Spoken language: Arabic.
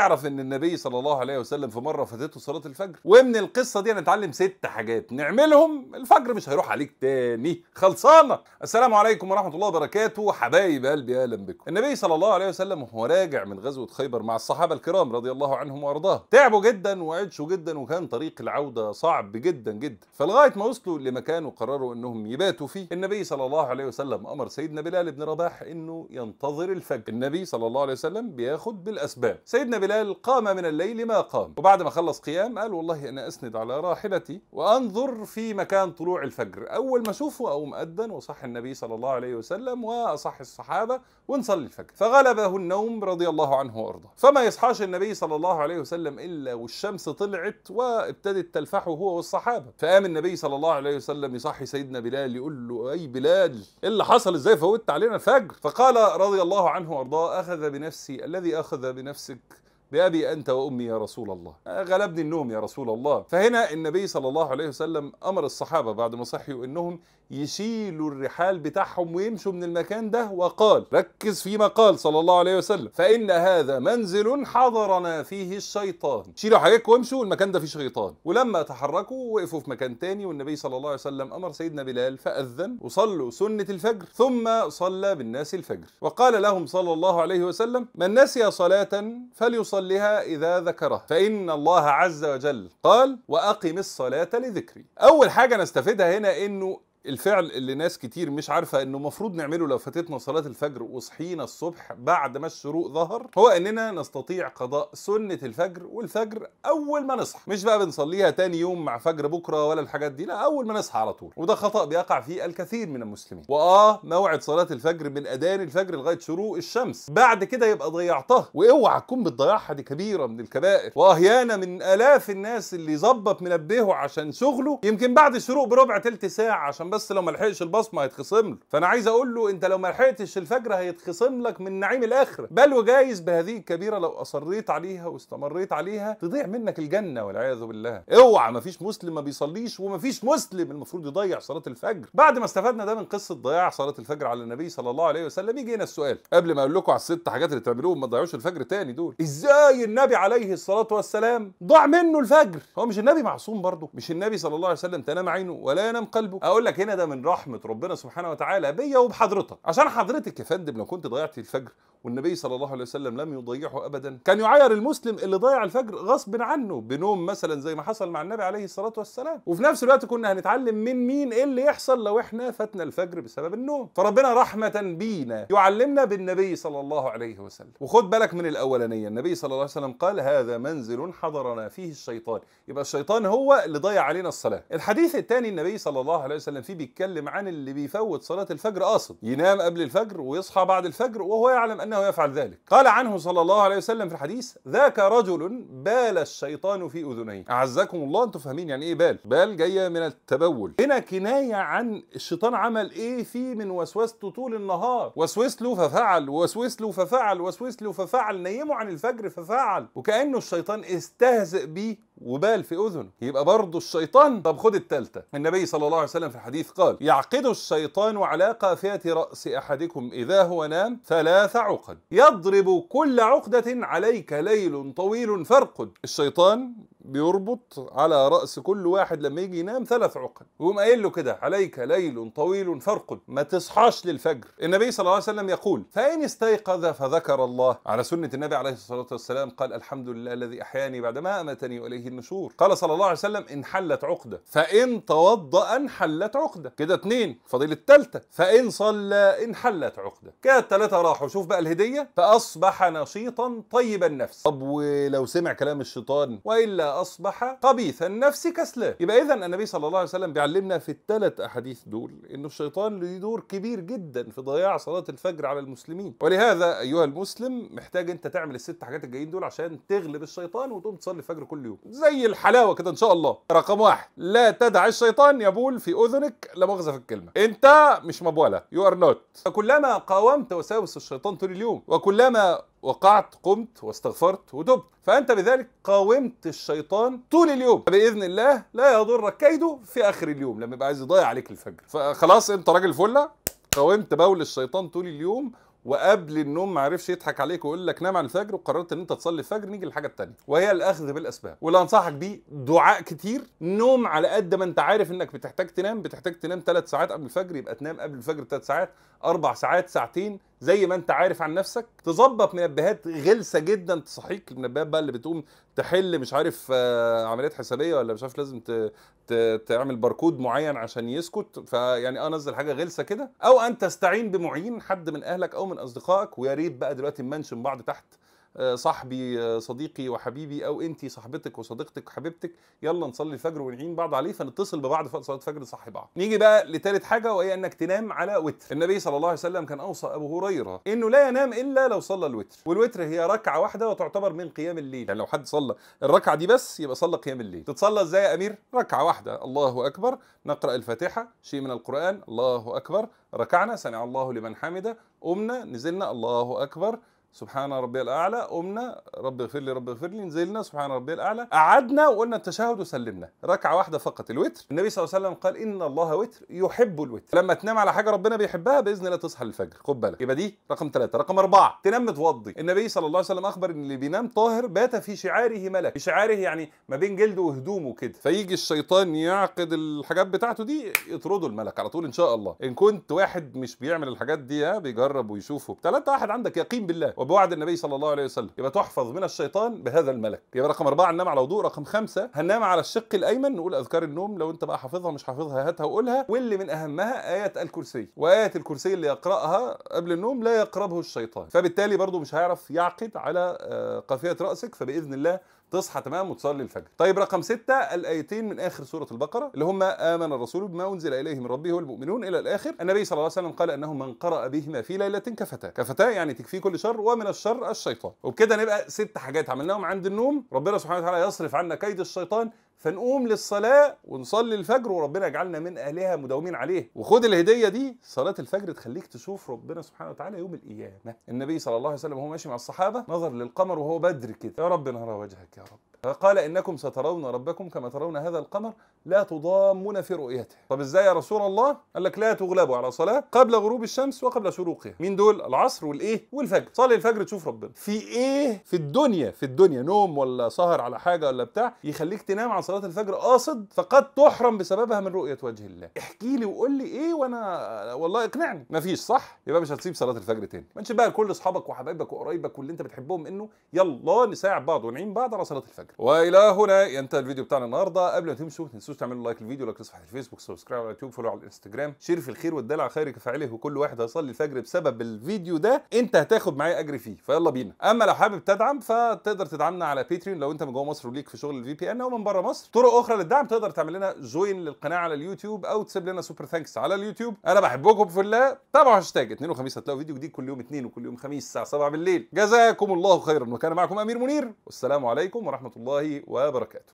تعرف ان النبي صلى الله عليه وسلم في مره فاتته صلاه الفجر ومن القصه دي هنتعلم ست حاجات نعملهم الفجر مش هيروح عليك تاني خلصانه السلام عليكم ورحمه الله وبركاته حبايب قلبي اهلا بكم النبي صلى الله عليه وسلم وهو راجع من غزوه خيبر مع الصحابه الكرام رضي الله عنهم وارضاهم تعبوا جدا وعطشوا جدا وكان طريق العوده صعب جدا جدا فلغايه ما وصلوا لمكان وقرروا انهم يباتوا فيه النبي صلى الله عليه وسلم امر سيدنا بلال بن رباح انه ينتظر الفجر النبي صلى الله عليه وسلم بياخد بالاسباب سيدنا بلال بلال قام من الليل ما قام وبعد ما خلص قيام قال والله أنا أسند على راحلتي وأنظر في مكان طلوع الفجر أول ما أشوفه أقوم أدن وصح النبي صلى الله عليه وسلم وأصح الصحابة ونصلي الفجر فغلبه النوم رضي الله عنه وأرضاه فما يصحاش النبي صلى الله عليه وسلم إلا والشمس طلعت وابتدت تلفحه هو والصحابة فقام النبي صلى الله عليه وسلم يصحي سيدنا بلال يقول له أي بلال إيه اللي حصل إزاي فوت علينا الفجر فقال رضي الله عنه وأرضاه أخذ بنفسي الذي أخذ بنفسك بأبي أنت وأمي يا رسول الله غلبني النوم يا رسول الله فهنا النبي صلى الله عليه وسلم أمر الصحابة بعد ما صحيوا إنهم يشيلوا الرحال بتاعهم ويمشوا من المكان ده وقال ركز فيما قال صلى الله عليه وسلم فإن هذا منزل حضرنا فيه الشيطان شيلوا حاجتكم وامشوا المكان ده فيه شيطان ولما تحركوا وقفوا في مكان تاني والنبي صلى الله عليه وسلم أمر سيدنا بلال فأذن وصلوا سنة الفجر ثم صلى بالناس الفجر وقال لهم صلى الله عليه وسلم من نسي صلاة فليصلي يصليها إذا ذكرها فإن الله عز وجل قال وأقم الصلاة لذكري أول حاجة نستفيدها هنا إنه الفعل اللي ناس كتير مش عارفه انه المفروض نعمله لو فاتتنا صلاه الفجر وصحينا الصبح بعد ما الشروق ظهر هو اننا نستطيع قضاء سنه الفجر والفجر اول ما نصحى مش بقى بنصليها تاني يوم مع فجر بكره ولا الحاجات دي لا اول ما نصحى على طول وده خطا بيقع فيه الكثير من المسلمين واه موعد صلاه الفجر من اذان الفجر لغايه شروق الشمس بعد كده يبقى ضيعتها واوعى تكون بتضيعها دي كبيره من الكبائر واهيانا من الاف الناس اللي ظبط منبهه عشان شغله يمكن بعد الشروق بربع تلت ساعه عشان بس لو ما لحقش البصمه هيتخصم له فانا عايز اقول له انت لو ما لحقتش الفجر هيتخصم لك من نعيم الاخره بل وجايز بهذه الكبيره لو اصريت عليها واستمريت عليها تضيع منك الجنه والعياذ بالله اوعى ما فيش مسلم ما بيصليش وما فيش مسلم المفروض يضيع صلاه الفجر بعد ما استفدنا ده من قصه ضياع صلاه الفجر على النبي صلى الله عليه وسلم يجي هنا السؤال قبل ما اقول لكم على الست حاجات اللي تعملوهم ما تضيعوش الفجر تاني دول ازاي النبي عليه الصلاه والسلام ضاع منه الفجر هو مش النبي معصوم برضه مش النبي صلى الله عليه وسلم تنام عينه ولا ينام قلبه اقول لك هنا ده من رحمه ربنا سبحانه وتعالى بيا وبحضرتك عشان حضرتك يا فندم لو كنت ضيعتي الفجر والنبي صلى الله عليه وسلم لم يضيعه ابدا كان يعاير المسلم اللي ضيع الفجر غصب عنه بنوم مثلا زي ما حصل مع النبي عليه الصلاه والسلام وفي نفس الوقت كنا هنتعلم من مين ايه اللي يحصل لو احنا فاتنا الفجر بسبب النوم فربنا رحمه بينا يعلمنا بالنبي صلى الله عليه وسلم وخد بالك من الاولانيه النبي صلى الله عليه وسلم قال هذا منزل حضرنا فيه الشيطان يبقى الشيطان هو اللي ضيع علينا الصلاه الحديث الثاني النبي صلى الله عليه وسلم فيه بيتكلم عن اللي بيفوت صلاه الفجر قاصد ينام قبل الفجر ويصحى بعد الفجر وهو يعلم أنه يفعل ذلك قال عنه صلى الله عليه وسلم في الحديث ذاك رجل بال الشيطان في أذنيه أعزكم الله أنتم فاهمين يعني إيه بال بال جاية من التبول هنا كناية عن الشيطان عمل إيه فيه من وسوسته طول النهار وسوس له ففعل وسوس له ففعل وسوس له ففعل نيمه عن الفجر ففعل وكأنه الشيطان استهزئ بيه وبال في اذنه يبقى برضه الشيطان طب خد الثالثه النبي صلى الله عليه وسلم في الحديث قال يعقد الشيطان على قافية رأس أحدكم إذا هو نام ثلاث عقد يضرب كل عقدة عليك ليل طويل فرقد الشيطان بيربط على راس كل واحد لما يجي ينام ثلاث عقد ويقوم قايل له كده عليك ليل طويل فارقد ما تصحاش للفجر النبي صلى الله عليه وسلم يقول فان استيقظ فذكر الله على سنه النبي عليه الصلاه والسلام قال الحمد لله الذي احياني بعدما امتني واليه النشور قال صلى الله عليه وسلم ان حلت عقده فان توضا انحلت عقده كده اتنين فضيل التالتة فان صلى انحلت عقده كده التلاته راحوا شوف بقى الهديه فاصبح نشيطا طيب النفس طب ولو سمع كلام الشيطان والا أصبح قبيح النفس كسلان يبقى إذا النبي صلى الله عليه وسلم بيعلمنا في الثلاث أحاديث دول إنه الشيطان له دور كبير جدا في ضياع صلاة الفجر على المسلمين ولهذا أيها المسلم محتاج أنت تعمل الست حاجات الجايين دول عشان تغلب الشيطان وتقوم تصلي الفجر كل يوم زي الحلاوة كده إن شاء الله رقم واحد لا تدع الشيطان يبول في أذنك لا مؤاخذة في الكلمة أنت مش مبولة يو ار نوت كلما قاومت وساوس الشيطان طول اليوم وكلما وقعت قمت واستغفرت وتبت فأنت بذلك قاومت الشيطان طول اليوم بإذن الله لا يضرك كيده في آخر اليوم لما يبقى عايز يضيع عليك الفجر فخلاص أنت راجل فلة قاومت بول الشيطان طول اليوم وقبل النوم ما عرفش يضحك عليك ويقول لك نام على الفجر وقررت ان انت تصلي الفجر نيجي للحاجه الثانيه وهي الاخذ بالاسباب واللي انصحك بيه دعاء كتير نوم على قد ما انت عارف انك بتحتاج تنام بتحتاج تنام ثلاث ساعات قبل الفجر يبقى تنام قبل الفجر ثلاث ساعات اربع ساعات ساعتين زي ما انت عارف عن نفسك تظبط منبهات غلسه جدا تصحيك المنبهات بقى اللي بتقوم تحل مش عارف آه، عمليات حسابيه ولا مش عارف لازم ت... ت... تعمل باركود معين عشان يسكت فيعني اه نزل حاجه غلسه كده او ان تستعين بمعين حد من اهلك او من اصدقائك ويا ريت بقى دلوقتي منشن بعض تحت آه، صاحبي آه، صديقي وحبيبي او انت صاحبتك وصديقتك وحبيبتك يلا نصلي الفجر ونعين بعض عليه فنتصل ببعض في صلاه الفجر نصحي بعض نيجي بقى لثالث حاجه وهي انك تنام على وتر النبي صلى الله عليه وسلم كان اوصى ابو هريره انه لا ينام الا لو صلى الوتر والوتر هي ركعه واحده وتعتبر من قيام الليل يعني لو حد صلى الركعه دي بس يبقى صلى قيام الليل تتصلى ازاي يا امير ركعه واحده الله اكبر نقرا الفاتحه شيء من القران الله اكبر ركعنا سمع الله لمن حمده قمنا نزلنا الله اكبر سبحان ربي الاعلى قمنا رب اغفر لي رب اغفر لي نزلنا سبحان ربي الاعلى قعدنا وقلنا التشهد وسلمنا ركعه واحده فقط الوتر النبي صلى الله عليه وسلم قال ان الله وتر يحب الوتر لما تنام على حاجه ربنا بيحبها باذن الله تصحى للفجر خد بالك يبقى دي رقم ثلاثة رقم أربعة تنام متوضي النبي صلى الله عليه وسلم اخبر ان اللي بينام طاهر بات في شعاره ملك في شعاره يعني ما بين جلده وهدومه كده فيجي الشيطان يعقد الحاجات بتاعته دي يطرده الملك على طول ان شاء الله ان كنت واحد مش بيعمل الحاجات دي بيجرب ويشوفه ثلاثة واحد عندك يقين بالله وبوعد النبي صلى الله عليه وسلم يبقى تحفظ من الشيطان بهذا الملك يبقى رقم أربعة ننام على وضوء رقم خمسة هننام على الشق الأيمن نقول أذكار النوم لو أنت بقى حافظها مش حافظها هاتها وقولها واللي من أهمها آية الكرسي وآية الكرسي اللي يقرأها قبل النوم لا يقربه الشيطان فبالتالي برضه مش هيعرف يعقد على آه، قافية رأسك فبإذن الله تصحى تمام وتصلي الفجر. طيب رقم ستة الآيتين من آخر سورة البقرة اللي هم آمن الرسول بما أنزل إليه من ربه والمؤمنون إلى الآخر. النبي صلى الله عليه وسلم قال أنه من قرأ بهما في ليلة كفتاه. كفتاه يعني تكفيه كل شر ومن الشر الشيطان وبكده نبقى ست حاجات عملناهم عند النوم ربنا سبحانه وتعالى يصرف عنا كيد الشيطان فنقوم للصلاة ونصلي الفجر وربنا يجعلنا من أهلها مداومين عليه وخد الهدية دي صلاة الفجر تخليك تشوف ربنا سبحانه وتعالى يوم القيامة النبي صلى الله عليه وسلم وهو ماشي مع الصحابة نظر للقمر وهو بدر كده يا رب نرى وجهك يا رب قال انكم سترون ربكم كما ترون هذا القمر لا تضامون في رؤيته طب ازاي يا رسول الله قال لك لا تغلبوا على صلاه قبل غروب الشمس وقبل شروقها مين دول العصر والايه والفجر صلي الفجر تشوف ربنا في ايه في الدنيا في الدنيا نوم ولا سهر على حاجه ولا بتاع يخليك تنام عن صلاه الفجر قاصد فقد تحرم بسببها من رؤيه وجه الله احكي لي وقول لي ايه وانا والله اقنعني مفيش صح يبقى مش هتسيب صلاه الفجر تاني ما بقى كل اصحابك وحبايبك وقرايبك واللي انت بتحبهم انه يلا نساعد بعض ونعين بعض على صلاه الفجر فكره والى هنا ينتهي الفيديو بتاعنا النهارده قبل ما تمشوا ما تنسوش تعملوا لايك للفيديو لايك لصفحه الفيسبوك سبسكرايب على اليوتيوب فولو على الانستجرام شير في الخير والدلع خيرك كفاعله وكل واحد هيصلي الفجر بسبب الفيديو ده انت هتاخد معايا اجر فيه فيلا بينا اما لو حابب تدعم فتقدر تدعمنا على باتريون لو انت من جوه مصر وليك في شغل الفي بي ان او من بره مصر طرق اخرى للدعم تقدر تعمل لنا جوين للقناه على اليوتيوب او تسيب لنا سوبر ثانكس على اليوتيوب انا بحبكم في الله تابعوا هاشتاج 2 وخميس هتلاقوا فيديو جديد كل يوم اثنين وكل يوم خميس الساعه 7 بالليل جزاكم الله خيرا وكان معكم امير منير والسلام عليكم ورحمه الله الله وبركاته